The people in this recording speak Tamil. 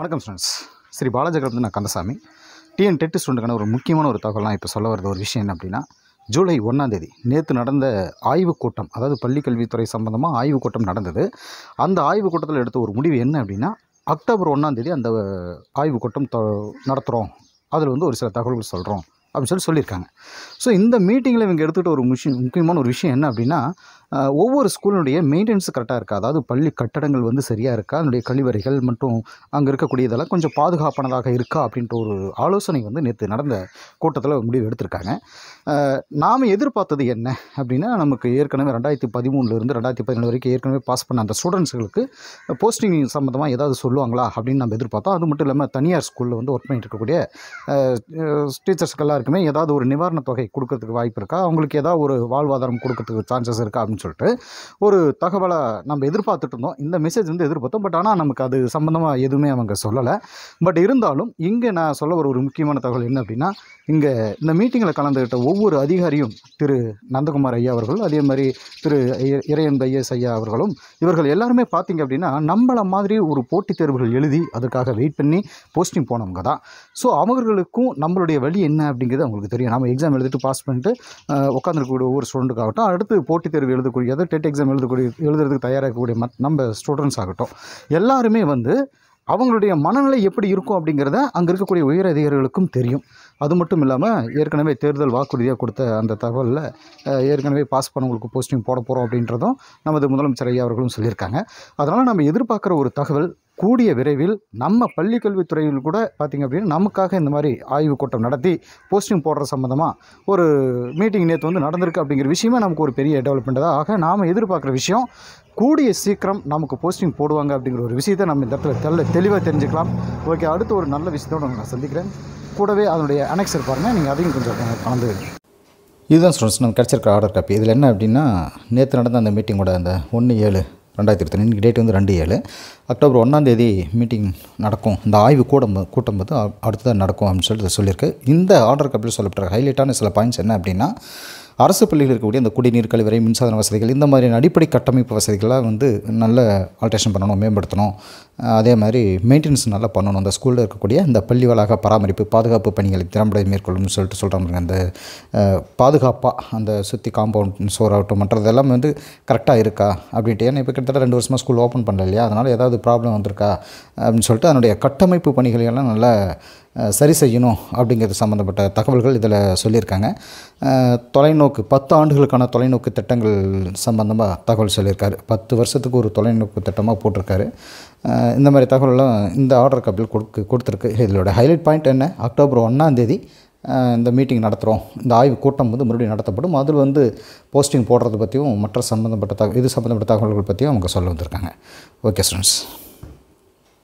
வணக்கம் ஸ்டூடெண்ட்ஸ் ஸ்ரீ பாலாஜகரத்து நான் கந்தசாமி டிஎன் டெட் ஸ்டூடெண்ட்டுக்கான ஒரு முக்கியமான ஒரு தகவலாம் இப்போ சொல்ல வரது ஒரு விஷயம் என்ன அப்படின்னா ஜூலை ஒன்றாந்தேதி நேற்று நடந்த ஆய்வுக் கூட்டம் அதாவது பள்ளிக்கல்வித்துறை சம்மந்தமாக ஆய்வுக் கூட்டம் நடந்தது அந்த ஆய்வுக் கூட்டத்தில் எடுத்த ஒரு முடிவு என்ன அப்படின்னா அக்டோபர் ஒன்றாந்தேதி அந்த ஆய்வுக் கூட்டம் நடத்துகிறோம் அதில் வந்து ஒரு சில தகவல்கள் சொல்கிறோம் அப்படின்னு சொல்லி சொல்லியிருக்காங்க ஸோ இந்த மீட்டிங்கில் இவங்க எடுத்துகிட்ட ஒரு முஷி முக்கியமான ஒரு விஷயம் என்ன அப்படின்னா ஒவ்வொரு ஸ்கூலினுடைய மெயின்டெனன்ஸ் கரெக்டாக இருக்கா அதாவது பள்ளி கட்டடங்கள் வந்து சரியாக இருக்கா அதனுடைய கழிவறைகள் மற்றும் அங்கே இருக்கக்கூடியதெல்லாம் கொஞ்சம் பாதுகாப்பானதாக இருக்கா அப்படின்ற ஒரு ஆலோசனை வந்து நேற்று நடந்த கூட்டத்தில் முடிவு எடுத்திருக்காங்க நாம் எதிர்பார்த்தது என்ன அப்படின்னா நமக்கு ஏற்கனவே ரெண்டாயிரத்தி பதிமூணுலேருந்து ரெண்டாயிரத்தி பதினேழு வரைக்கும் ஏற்கனவே பாஸ் பண்ண அந்த ஸ்டூடெண்ட்ஸுகளுக்கு போஸ்டிங் சம்மந்தமாக ஏதாவது சொல்லுவாங்களா அப்படின்னு நம்ம எதிர்பார்த்தோம் அது மட்டும் இல்லாமல் தனியார் ஸ்கூலில் வந்து ஒர்க் பண்ணிட்டு இருக்கக்கூடிய டீச்சர்ஸ்கெல்லாம் எல்லாருக்குமே ஏதாவது ஒரு நிவாரணத் தொகை கொடுக்கறதுக்கு வாய்ப்பு இருக்கா அவங்களுக்கு ஏதாவது ஒரு வாழ்வாதாரம் கொடுக்கறதுக்கு சான்சஸ் இருக்கா அப்படின்னு சொல்லிட்டு ஒரு தகவலை நம்ம எதிர்பார்த்துட்டு இருந்தோம் இந்த மெசேஜ் வந்து எதிர்பார்த்தோம் பட் ஆனால் நமக்கு அது சம்மந்தமாக எதுவுமே அவங்க சொல்லலை பட் இருந்தாலும் இங்கே நான் சொல்ல வர ஒரு முக்கியமான தகவல் என்ன அப்படின்னா இங்கே இந்த மீட்டிங்கில் கலந்துகிட்ட ஒவ்வொரு அதிகாரியும் திரு நந்தகுமார் ஐயா அவர்கள் அதே மாதிரி திரு இறையன் ஐஎஸ் ஐயா அவர்களும் இவர்கள் எல்லாருமே பார்த்திங்க அப்படின்னா நம்மளை மாதிரி ஒரு போட்டித் தேர்வுகள் எழுதி அதுக்காக வெயிட் பண்ணி போஸ்டிங் போனவங்க தான் ஸோ அவர்களுக்கும் நம்மளுடைய வழி என்ன அப்படிங்கிற அப்படிங்கிறது அவங்களுக்கு தெரியும் நம்ம எக்ஸாம் எழுதிட்டு பாஸ் பண்ணிட்டு உட்காந்துருக்கக்கூடிய ஒவ்வொரு ஸ்டூடெண்ட்டுக்காகட்டும் அடுத்து போட்டித் தேர்வு எழுதக்கூடிய அதாவது டெட் எக்ஸாம் எழுதக்கூடிய எழுதுறதுக்கு தயாராகக்கூடிய மத் நம்ம ஸ்டூடெண்ட்ஸ் ஆகட்டும் எல்லாருமே வந்து அவங்களுடைய மனநிலை எப்படி இருக்கும் அப்படிங்கிறத அங்கே இருக்கக்கூடிய உயர் அதிகாரிகளுக்கும் தெரியும் அது மட்டும் இல்லாமல் ஏற்கனவே தேர்தல் வாக்குறுதியாக கொடுத்த அந்த தகவலில் ஏற்கனவே பாஸ் பண்ணவங்களுக்கு போஸ்டிங் போட போகிறோம் அப்படின்றதும் நமது முதலமைச்சர் ஐயா அவர்களும் சொல்லியிருக்காங்க அதனால் நம்ம எதிர்பார்க்குற ஒரு தகவல் கூடிய விரைவில் நம்ம பள்ளிக்கல்வித்துறையில் கூட பார்த்திங்க அப்படின்னா நமக்காக இந்த மாதிரி ஆய்வு கூட்டம் நடத்தி போஸ்டிங் போடுற சம்மந்தமாக ஒரு மீட்டிங் நேற்று வந்து நடந்திருக்கு அப்படிங்கிற விஷயமே நமக்கு ஒரு பெரிய டெவலப்மெண்ட் தான் ஆக நாம் எதிர்பார்க்குற விஷயம் கூடிய சீக்கிரம் நமக்கு போஸ்டிங் போடுவாங்க அப்படிங்கிற ஒரு விஷயத்தை நம்ம இந்த இடத்துல தெல்ல தெளிவாக தெரிஞ்சுக்கலாம் ஓகே அடுத்து ஒரு நல்ல விஷயத்தோடு நான் சந்திக்கிறேன் கூடவே அதனுடைய அனெக்சர் பாருங்கள் நீங்கள் அதையும் கொஞ்சம் கலந்து இதுதான் ஸ்டூடெண்ட்ஸ் நம்ம கிடச்சிருக்க ஆர்டர் காப்பி இதில் என்ன அப்படின்னா நேற்று நடந்த அந்த மீட்டிங்கோட அந்த ஒன்று ஏழு ரெண்டாயிரத்தி இருபத்தி டேட் வந்து ரெண்டு ஏழு அக்டோபர் ஒன்றாந்தேதி மீட்டிங் நடக்கும் இந்த ஆய்வு கூடம் கூட்டம் வந்து அடுத்ததாக நடக்கும் அப்படின்னு சொல்லிட்டு சொல்லியிருக்கு இந்த ஆர்டருக்கு அப்படி சொல்லப்பட்ட ஹைலைட்டான சில பாயிண்ட்ஸ் என்ன அப்படின்னா அரசு பள்ளியில் இருக்கக்கூடிய அந்த குடிநீர் கழிவறை மின்சாதன வசதிகள் இந்த மாதிரியான அடிப்படை கட்டமைப்பு வசதிகளாக வந்து நல்ல ஆல்ட்ரேஷன் பண்ணணும் மேம்படுத்தணும் அதே மாதிரி மெயின்டெனன்ஸ் நல்லா பண்ணணும் அந்த ஸ்கூலில் இருக்கக்கூடிய அந்த பள்ளி வளாக பராமரிப்பு பாதுகாப்பு பணிகளை திறம்பட மேற்கொள்ளும்னு சொல்லிட்டு சொல்கிறாங்க அந்த பாதுகாப்பாக அந்த சுற்றி காம்பவுண்ட் சோர் ஆகட்டும் மற்றது எல்லாமே வந்து கரெக்டாக இருக்கா அப்படின்ட்டு ஏன்னா இப்போ கிட்டத்தட்ட ரெண்டு வருஷமாக ஸ்கூல் ஓப்பன் பண்ணல இல்லையா அதனால் ஏதாவது ப்ராப்ளம் வந்திருக்கா அப்படின்னு சொல்லிட்டு அதனுடைய கட்டமைப்பு பணிகளையெல்லாம் நல்லா சரி செய்யணும் அப்படிங்கிறது சம்மந்தப்பட்ட தகவல்கள் இதில் சொல்லியிருக்காங்க தொலைநோக்கு பத்து ஆண்டுகளுக்கான தொலைநோக்கு திட்டங்கள் சம்மந்தமாக தகவல் சொல்லியிருக்காரு பத்து வருஷத்துக்கு ஒரு தொலைநோக்கு திட்டமாக போட்டிருக்காரு இந்த மாதிரி தகவலெல்லாம் இந்த ஆர்டர் கப்பில் கொடுக்கு கொடுத்துருக்கு இதோட ஹைலைட் பாயிண்ட் என்ன அக்டோபர் தேதி இந்த மீட்டிங் நடத்துகிறோம் இந்த ஆய்வு கூட்டம் வந்து மறுபடியும் நடத்தப்படும் அதில் வந்து போஸ்டிங் போடுறது பற்றியும் மற்ற சம்மந்தப்பட்ட தக இது சம்மந்தப்பட்ட தகவல்கள் பற்றியும் அவங்க சொல்ல வந்திருக்காங்க ஓகே ஸ்டூடெண்ட்ஸ்